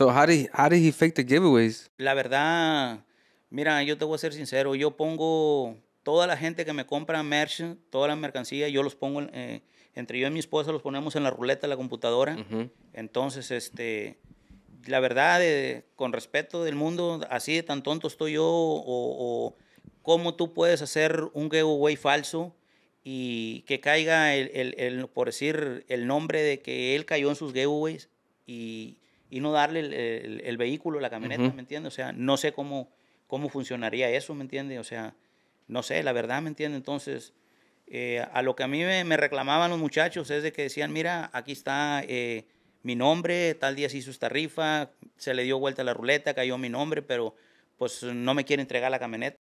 ¿Cómo how did, fake the giveaways? La verdad, mira, yo te voy a ser sincero. Yo pongo toda la gente que me compra merch, toda la mercancía, yo los pongo, eh, entre yo y mi esposa los ponemos en la ruleta de la computadora. Entonces, este, la verdad, eh, con respeto del mundo, así de tan tonto estoy yo, o, o cómo tú puedes hacer un giveaway falso y que caiga, el, el, por decir, el nombre de que él cayó en sus giveaways y y no darle el, vehículo, la camioneta, ¿me entiendes? O sea, no sé cómo, cómo funcionaría eso, ¿me entiendes? O sea, no sé, la verdad, ¿me entiendes? Entonces, eh, a lo que a mí me, reclamaban los muchachos es de que decían, mira, aquí está eh, mi nombre, tal día se hizo esta rifa, se le dio vuelta la ruleta, cayó mi nombre, pero pues no me quiere entregar la camioneta.